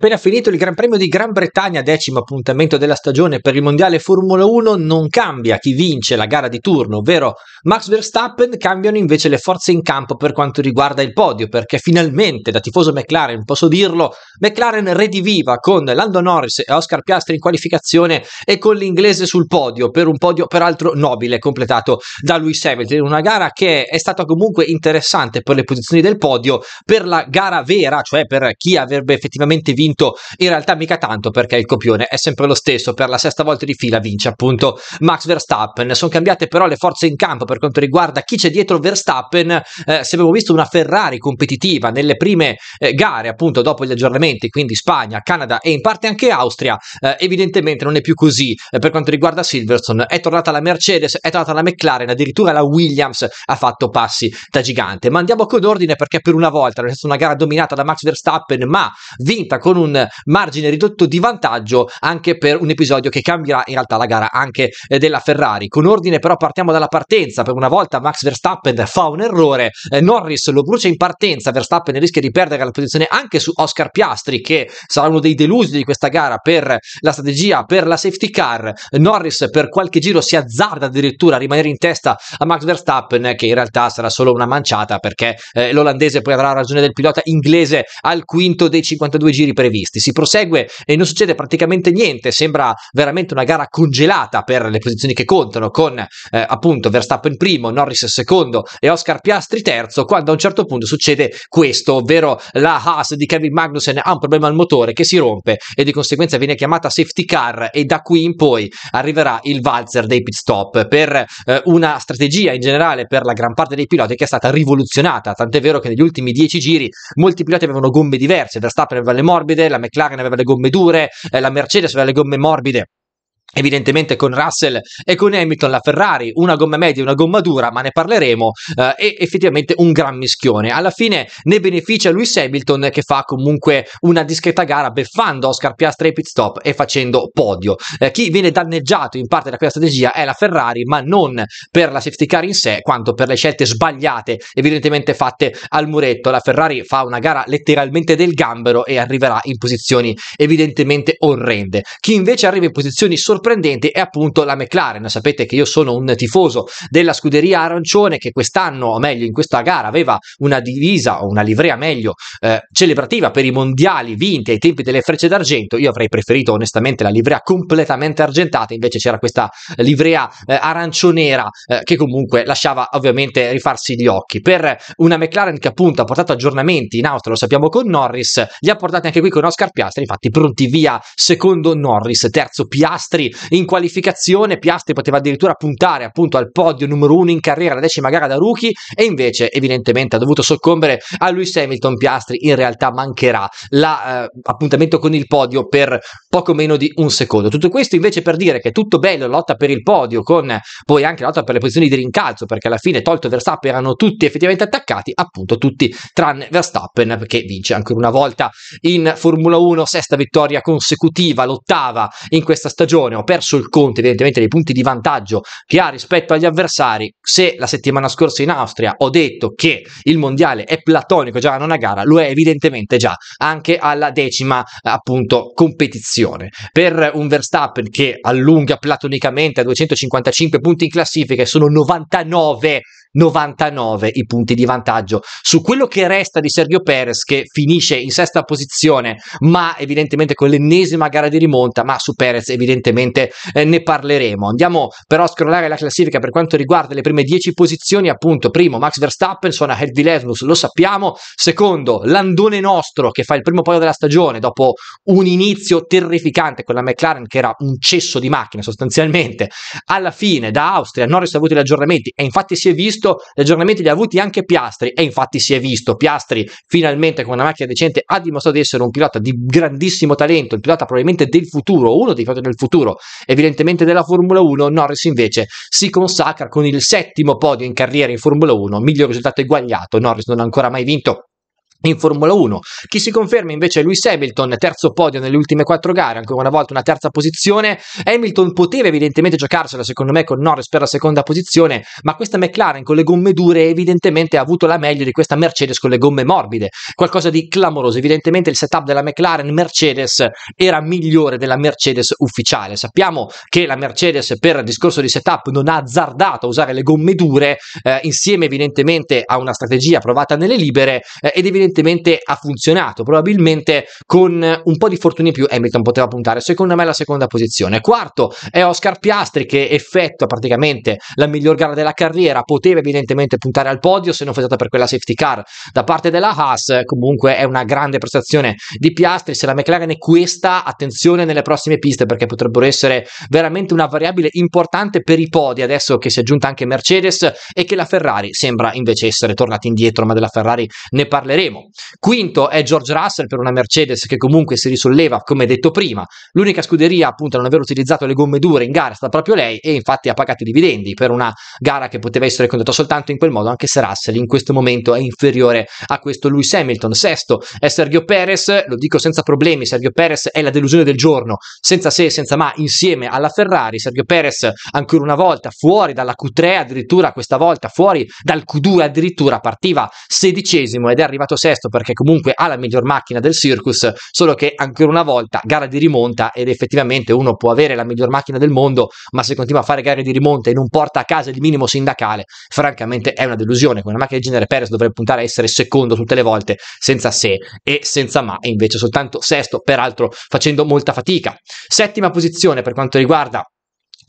Appena finito il Gran Premio di Gran Bretagna, decimo appuntamento della stagione per il Mondiale Formula 1, non cambia chi vince la gara di turno, ovvero Max Verstappen, cambiano invece le forze in campo per quanto riguarda il podio, perché finalmente da tifoso McLaren posso dirlo, McLaren rediviva con Lando Norris e Oscar Piastri in qualificazione e con l'inglese sul podio, per un podio peraltro nobile completato da Lewis Hamilton, una gara che è stata comunque interessante per le posizioni del podio, per la gara vera, cioè per chi avrebbe effettivamente vinto vinto in realtà mica tanto perché il copione è sempre lo stesso, per la sesta volta di fila vince appunto Max Verstappen. Sono cambiate però le forze in campo per quanto riguarda chi c'è dietro Verstappen, eh, se abbiamo visto una Ferrari competitiva nelle prime eh, gare appunto dopo gli aggiornamenti, quindi Spagna, Canada e in parte anche Austria, eh, evidentemente non è più così eh, per quanto riguarda Silverstone, è tornata la Mercedes, è tornata la McLaren, addirittura la Williams ha fatto passi da gigante. Ma andiamo con ordine perché per una volta non è stata una gara dominata da Max Verstappen, ma vinta con un margine ridotto di vantaggio anche per un episodio che cambierà in realtà la gara anche eh, della Ferrari. Con ordine però partiamo dalla partenza, per una volta Max Verstappen fa un errore, eh, Norris lo brucia in partenza, Verstappen rischia di perdere la posizione anche su Oscar Piastri che sarà uno dei delusi di questa gara per la strategia, per la safety car, Norris per qualche giro si azzarda addirittura a rimanere in testa a Max Verstappen che in realtà sarà solo una manciata perché eh, l'olandese poi avrà ragione del pilota inglese al quinto dei 52 giri per previsti. Si prosegue e non succede praticamente niente, sembra veramente una gara congelata per le posizioni che contano, con eh, appunto Verstappen primo, Norris secondo e Oscar Piastri terzo, quando a un certo punto succede questo, ovvero la Haas di Kevin Magnussen ha un problema al motore che si rompe e di conseguenza viene chiamata safety car e da qui in poi arriverà il valzer dei pit stop per eh, una strategia in generale per la gran parte dei piloti che è stata rivoluzionata, tant'è vero che negli ultimi dieci giri molti piloti avevano gomme diverse, Verstappen aveva le morbide, morbide, la McLaren aveva le gomme dure, eh, la Mercedes aveva le gomme morbide Evidentemente con Russell e con Hamilton la Ferrari, una gomma media e una gomma dura, ma ne parleremo, eh, è effettivamente un gran mischione. Alla fine ne beneficia Lewis Hamilton che fa comunque una discreta gara beffando Oscar Piastri ai pit stop e facendo podio. Eh, chi viene danneggiato in parte da questa strategia è la Ferrari, ma non per la safety car in sé, quanto per le scelte sbagliate evidentemente fatte al muretto. La Ferrari fa una gara letteralmente del gambero e arriverà in posizioni evidentemente orrende. Chi invece arriva in posizioni sorprendenti sorprendente è appunto la McLaren. Sapete che io sono un tifoso della scuderia arancione che quest'anno, o meglio in questa gara, aveva una divisa o una livrea meglio eh, celebrativa per i mondiali vinti ai tempi delle frecce d'argento. Io avrei preferito onestamente la livrea completamente argentata, invece c'era questa livrea eh, arancionera eh, che comunque lasciava ovviamente rifarsi gli occhi. Per una McLaren che appunto ha portato aggiornamenti in Austria, lo sappiamo con Norris, li ha portati anche qui con Oscar Piastri, infatti pronti via secondo Norris, terzo Piastri in qualificazione, Piastri poteva addirittura puntare appunto al podio numero uno in carriera, la decima gara da rookie e invece evidentemente ha dovuto soccombere a Lewis Hamilton, Piastri in realtà mancherà l'appuntamento eh, con il podio per poco meno di un secondo. Tutto questo invece per dire che è tutto bello, lotta per il podio con poi anche la lotta per le posizioni di rincalzo perché alla fine tolto Verstappen erano tutti effettivamente attaccati, appunto tutti tranne Verstappen che vince ancora una volta in Formula 1, sesta vittoria consecutiva, l'ottava in questa stagione, hanno perso il conto evidentemente dei punti di vantaggio che ha rispetto agli avversari. Se la settimana scorsa in Austria ho detto che il mondiale è platonico già alla una gara, lo è evidentemente già anche alla decima appunto competizione. Per un Verstappen che allunga platonicamente a 255 punti in classifica e sono 99 99 i punti di vantaggio su quello che resta di Sergio Perez che finisce in sesta posizione ma evidentemente con l'ennesima gara di rimonta ma su Perez evidentemente eh, ne parleremo andiamo però a scrollare la classifica per quanto riguarda le prime 10 posizioni appunto primo Max Verstappen suona Head di Lesmus lo sappiamo secondo Landone nostro che fa il primo podio della stagione dopo un inizio terrificante con la McLaren che era un cesso di macchina sostanzialmente alla fine da Austria Norris ha avuto gli aggiornamenti e infatti si è visto visto gli aggiornamenti li ha avuti anche Piastri e infatti si è visto Piastri finalmente con una macchina decente ha dimostrato di essere un pilota di grandissimo talento, il pilota probabilmente del futuro, uno dei piloti del futuro, evidentemente della Formula 1, Norris invece si consacra con il settimo podio in carriera in Formula 1, miglior risultato eguagliato, Norris non ha ancora mai vinto in Formula 1. Chi si conferma invece è Lewis Hamilton, terzo podio nelle ultime quattro gare, ancora una volta una terza posizione. Hamilton poteva evidentemente giocarsela, secondo me, con Norris per la seconda posizione, ma questa McLaren con le gomme dure evidentemente ha avuto la meglio di questa Mercedes con le gomme morbide. Qualcosa di clamoroso, evidentemente il setup della McLaren Mercedes era migliore della Mercedes ufficiale. Sappiamo che la Mercedes per discorso di setup non ha azzardato a usare le gomme dure, eh, insieme evidentemente a una strategia provata nelle libere eh, ed evidentemente evidentemente ha funzionato. Probabilmente con un po' di fortuna in più Hamilton poteva puntare, secondo me, la seconda posizione. Quarto è Oscar Piastri che effettua praticamente la miglior gara della carriera, poteva evidentemente puntare al podio se non fosse stata per quella safety car da parte della Haas. Comunque è una grande prestazione di Piastri. Se la McLaren è questa, attenzione nelle prossime piste perché potrebbero essere veramente una variabile importante per i podi adesso che si è giunta anche Mercedes e che la Ferrari sembra invece essere tornata indietro, ma della Ferrari ne parleremo vedremo. Quinto è George Russell per una Mercedes che comunque si risolleva, come detto prima. L'unica scuderia appunto a non aver utilizzato le gomme dure in gara è stata proprio lei e infatti ha pagato i dividendi per una gara che poteva essere condotta soltanto in quel modo, anche se Russell in questo momento è inferiore a questo Lewis Hamilton. Sesto è Sergio Perez, lo dico senza problemi, Sergio Perez è la delusione del giorno, senza se e senza ma, insieme alla Ferrari. Sergio Perez ancora una volta fuori dalla Q3, addirittura questa volta fuori dal Q2 addirittura, partiva sedicesimo ed è arrivato sesto sesto perché comunque ha la miglior macchina del Circus, solo che ancora una volta gara di rimonta ed effettivamente uno può avere la miglior macchina del mondo, ma se continua a fare gare di rimonta e non porta a casa il minimo sindacale, francamente è una delusione. Con una macchina del genere Perez dovrebbe puntare a essere secondo tutte le volte, senza se e senza ma, e invece soltanto sesto, peraltro facendo molta fatica. Settima posizione per quanto riguarda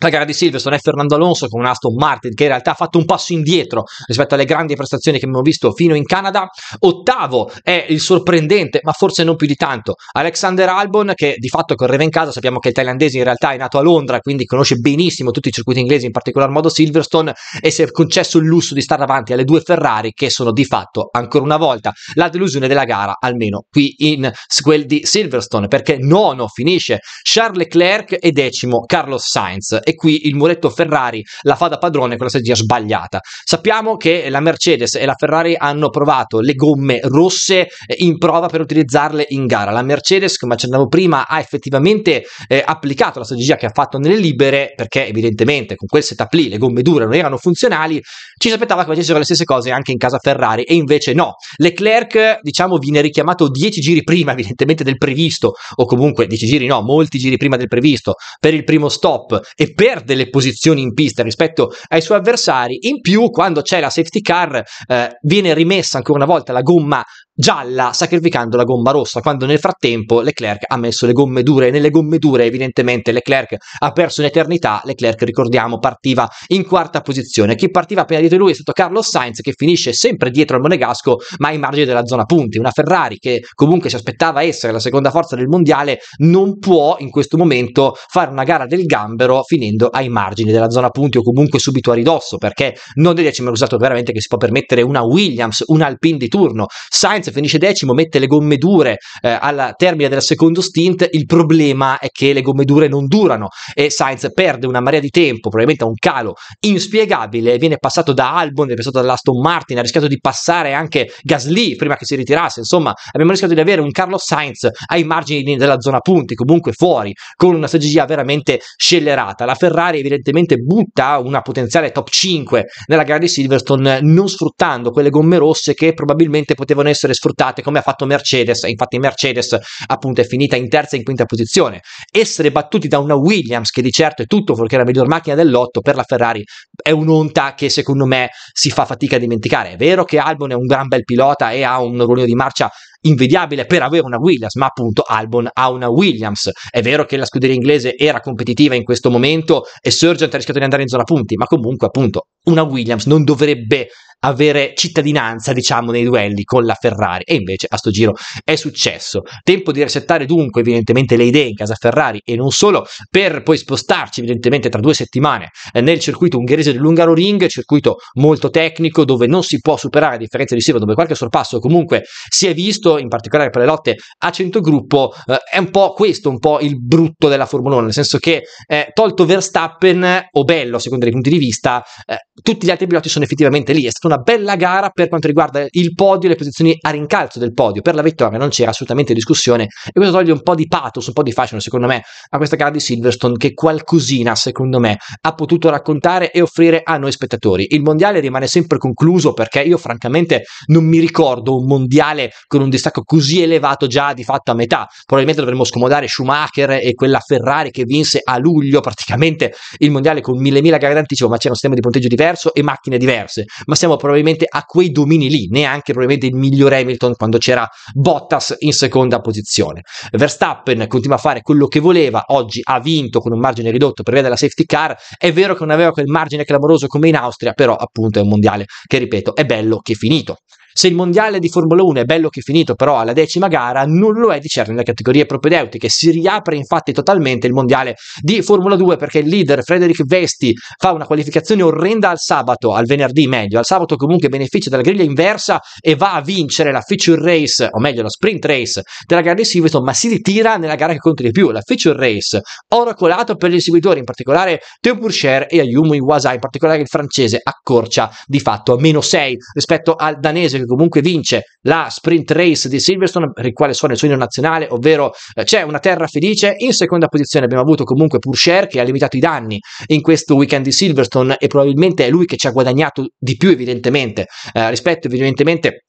la gara di Silverstone è Fernando Alonso con un Aston Martin che in realtà ha fatto un passo indietro rispetto alle grandi prestazioni che abbiamo visto fino in Canada. Ottavo è il sorprendente, ma forse non più di tanto, Alexander Albon che di fatto correva in casa, sappiamo che il thailandese in realtà è nato a Londra, quindi conosce benissimo tutti i circuiti inglesi, in particolar modo Silverstone, e si è concesso il lusso di stare davanti alle due Ferrari che sono di fatto ancora una volta la delusione della gara, almeno qui in quel di Silverstone, perché nono finisce Charles Leclerc e decimo Carlos Sainz e qui il muretto Ferrari la fa da padrone con la strategia sbagliata. Sappiamo che la Mercedes e la Ferrari hanno provato le gomme rosse eh, in prova per utilizzarle in gara. La Mercedes, come accennavo prima, ha effettivamente eh, applicato la strategia che ha fatto nelle libere perché evidentemente con quel setup lì le gomme dure non erano funzionali. Ci si aspettava che facessero le stesse cose anche in casa Ferrari e invece no. Leclerc, diciamo, viene richiamato 10 giri prima evidentemente del previsto o comunque 10 giri no, molti giri prima del previsto per il primo stop e perde le posizioni in pista rispetto ai suoi avversari. In più, quando c'è la safety car, eh, viene rimessa ancora una volta la gomma gialla sacrificando la gomma rossa, quando nel frattempo Leclerc ha messo le gomme dure. e Nelle gomme dure, evidentemente, Leclerc ha perso un'eternità. Leclerc, ricordiamo, partiva in quarta posizione. Chi partiva appena dietro di lui è stato Carlos Sainz, che finisce sempre dietro al Monegasco, ma ai margini della zona punti. Una Ferrari che comunque si aspettava essere la seconda forza del mondiale, non può in questo momento fare una gara del gambero, finendo finendo ai margini della zona punti o comunque subito a ridosso, perché non dei decimi è usato veramente che si può permettere una Williams, un Alpine di turno. Sainz finisce decimo, mette le gomme dure eh, alla termine del secondo stint, il problema è che le gomme dure non durano e Sainz perde una marea di tempo, probabilmente ha un calo inspiegabile, viene passato da Albon, viene passato dall'Aston Martin, ha rischiato di passare anche Gasly prima che si ritirasse, insomma abbiamo rischiato di avere un Carlos Sainz ai margini della zona punti, comunque fuori, con una strategia veramente scellerata. la Ferrari evidentemente butta una potenziale top 5 nella gara di Silverstone non sfruttando quelle gomme rosse che probabilmente potevano essere sfruttate come ha fatto Mercedes e infatti Mercedes appunto è finita in terza e in quinta posizione essere battuti da una Williams che di certo è tutto perché è la miglior macchina del lotto per la Ferrari è un'onta che secondo me si fa fatica a dimenticare è vero che Albon è un gran bel pilota e ha un ruolino di marcia invidiabile per avere una Williams, ma appunto Albon ha una Williams. È vero che la scuderia inglese era competitiva in questo momento e Sergeant ha rischiato di andare in zona punti, ma comunque appunto una Williams non dovrebbe avere cittadinanza, diciamo, nei duelli con la Ferrari. E invece a sto giro è successo. Tempo di resettare dunque, evidentemente, le idee in casa Ferrari e non solo per poi spostarci, evidentemente, tra due settimane eh, nel circuito ungherese dell'Ungaro-Ring, circuito molto tecnico dove non si può superare a differenza di Silva, dove qualche sorpasso comunque si è visto, in particolare per le lotte a centogruppo. Eh, è un po' questo, un po' il brutto della Formula 1, nel senso che eh, tolto Verstappen o Bello, secondo i punti di vista, eh, tutti gli altri piloti sono effettivamente lì e sono una bella gara per quanto riguarda il podio e le posizioni a rincalzo del podio. Per la vittoria non c'era assolutamente discussione e questo toglie un po' di pathos, un po' di fascino secondo me a questa gara di Silverstone che qualcosina secondo me ha potuto raccontare e offrire a noi spettatori. Il mondiale rimane sempre concluso perché io francamente non mi ricordo un mondiale con un distacco così elevato già di fatto a metà. Probabilmente dovremmo scomodare Schumacher e quella Ferrari che vinse a luglio praticamente il mondiale con mille mila gare d'anticipo ma c'era un sistema di punteggio diverso e macchine diverse. Ma siamo probabilmente a quei domini lì, neanche probabilmente il migliore Hamilton quando c'era Bottas in seconda posizione. Verstappen continua a fare quello che voleva, oggi ha vinto con un margine ridotto per via della safety car, è vero che non aveva quel margine clamoroso come in Austria, però appunto è un mondiale che ripeto è bello che è finito. Se il mondiale di Formula 1 è bello che è finito però alla decima gara, non lo è di certo nelle categorie propedeutiche. Si riapre infatti totalmente il mondiale di Formula 2 perché il leader Frederick Vesti fa una qualificazione orrenda al sabato, al venerdì meglio, al sabato comunque beneficia della griglia inversa e va a vincere la feature race, o meglio la sprint race della gara di Silverstone, ma si ritira nella gara che conta di più, la feature race. Oro colato per gli inseguitori, in particolare Theo Purcher e Ayumu Iwasa, in particolare il francese accorcia di fatto a meno 6 rispetto al danese che comunque vince la sprint race di Silverstone, per il quale suona il sogno nazionale, ovvero eh, c'è una terra felice. In seconda posizione abbiamo avuto comunque Purcher che ha limitato i danni in questo weekend di Silverstone e probabilmente è lui che ci ha guadagnato di più evidentemente eh, rispetto evidentemente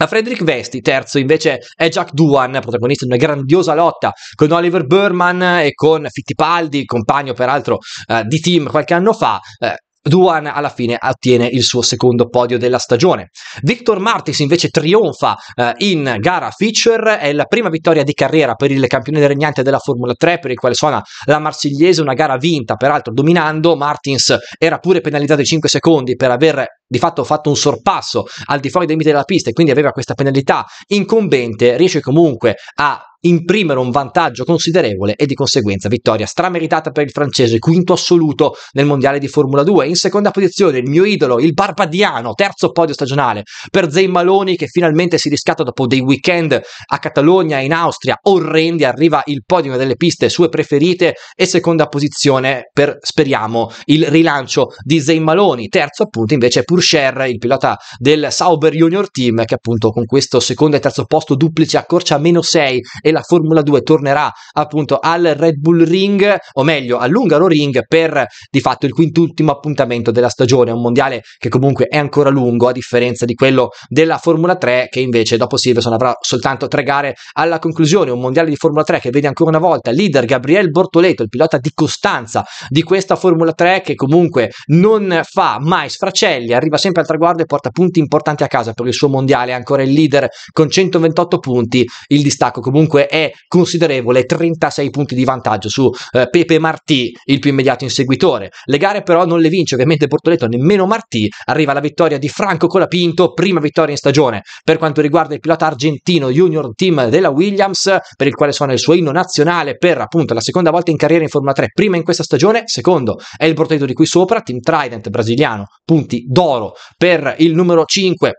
a Frederick Vesti, terzo invece è Jack Duan, protagonista di una grandiosa lotta con Oliver Berman e con Fittipaldi, compagno peraltro eh, di team qualche anno fa. Eh, Duan alla fine ottiene il suo secondo podio della stagione. Victor Martins invece trionfa eh, in gara feature, è la prima vittoria di carriera per il campione regnante della Formula 3 per il quale suona la Marsigliese, una gara vinta peraltro dominando, Martins era pure penalizzato di 5 secondi per aver di fatto fatto un sorpasso al di fuori dei limiti della pista e quindi aveva questa penalità incombente, riesce comunque a imprimere un vantaggio considerevole e di conseguenza vittoria strameritata per il francese, quinto assoluto nel mondiale di Formula 2. In seconda posizione il mio idolo, il Barbadiano, terzo podio stagionale per Zayn Maloni che finalmente si riscatta dopo dei weekend a Catalogna e in Austria orrendi, arriva il podio delle piste sue preferite e seconda posizione per, speriamo, il rilancio di Zayn Maloni. terzo appunto invece pur Pulcher, il pilota del Sauber Junior Team, che appunto con questo secondo e terzo posto duplice accorcia a meno 6 e la Formula 2 tornerà appunto al Red Bull Ring, o meglio all'Ungaro Ring, per di fatto il quintultimo appuntamento della stagione, un mondiale che comunque è ancora lungo, a differenza di quello della Formula 3, che invece dopo Silverson avrà soltanto tre gare alla conclusione, un mondiale di Formula 3 che vede ancora una volta leader Gabriel Bortoleto, il pilota di Costanza di questa Formula 3 che comunque non fa mai sfracelli, arriva arriva sempre al traguardo e porta punti importanti a casa per il suo mondiale, è ancora il leader con 128 punti, il distacco comunque è considerevole, 36 punti di vantaggio su eh, Pepe Martì, il più immediato inseguitore. Le gare però non le vince ovviamente Portoletto, nemmeno Martì, arriva la vittoria di Franco Colapinto, prima vittoria in stagione per quanto riguarda il pilota argentino junior team della Williams, per il quale suona il suo inno nazionale per appunto la seconda volta in carriera in Formula 3, prima in questa stagione, secondo è il Portoletto di qui sopra, Team Trident brasiliano, punti d'oro loro per il numero 5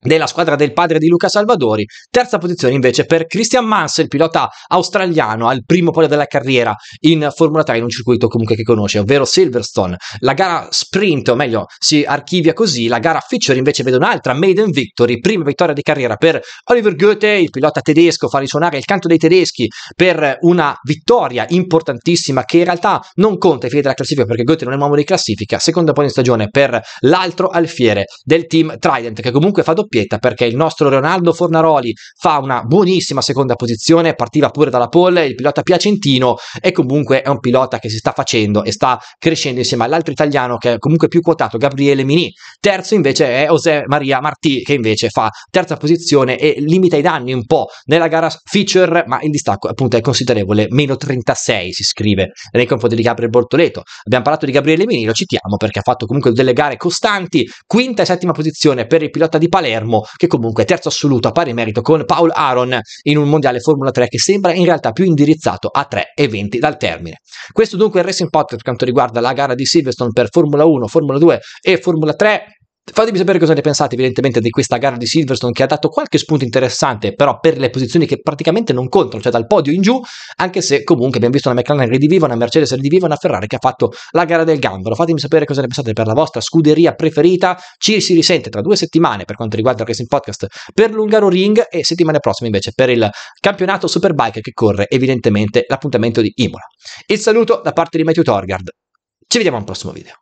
della squadra del padre di Luca Salvadori, terza posizione invece per Christian Mansell, pilota australiano al primo podio della carriera in Formula 3 in un circuito comunque che conosce, ovvero Silverstone. La gara sprint, o meglio, si archivia così, la gara feature invece vede un'altra maiden victory, prima vittoria di carriera per Oliver Goethe, il pilota tedesco, fa risuonare il canto dei tedeschi per una vittoria importantissima che in realtà non conta ai fini della classifica perché Goethe non è un uomo di classifica, seconda pole in stagione per l'altro alfiere del team Trident che comunque fa doppio doppietta perché il nostro Leonardo Fornaroli fa una buonissima seconda posizione, partiva pure dalla pole, il pilota piacentino e comunque è un pilota che si sta facendo e sta crescendo insieme all'altro italiano che è comunque più quotato, Gabriele Mini. Terzo invece è José Maria Martí che invece fa terza posizione e limita i danni un po' nella gara feature, ma il distacco appunto è considerevole, meno 36 si scrive nei confronti di Gabriele Bortoleto. Abbiamo parlato di Gabriele Mini, lo citiamo perché ha fatto comunque delle gare costanti, quinta e settima posizione per il pilota di Palermo Palermo, che comunque è terzo assoluto a pari merito con Paul Aaron in un mondiale Formula 3 che sembra in realtà più indirizzato a tre eventi dal termine. Questo dunque è il Racing Podcast per quanto riguarda la gara di Silverstone per Formula 1, Formula 2 e Formula 3. Fatemi sapere cosa ne pensate evidentemente di questa gara di Silverstone che ha dato qualche spunto interessante però per le posizioni che praticamente non contano, cioè dal podio in giù, anche se comunque abbiamo visto una McLaren rediviva, una Mercedes rediviva, una Ferrari che ha fatto la gara del gambero. Fatemi sapere cosa ne pensate per la vostra scuderia preferita, ci si risente tra due settimane per quanto riguarda il Racing Podcast per l'Ungaro Ring e settimane prossime invece per il campionato Superbike che corre evidentemente l'appuntamento di Imola. Il saluto da parte di Matthew Torgard, ci vediamo al prossimo video.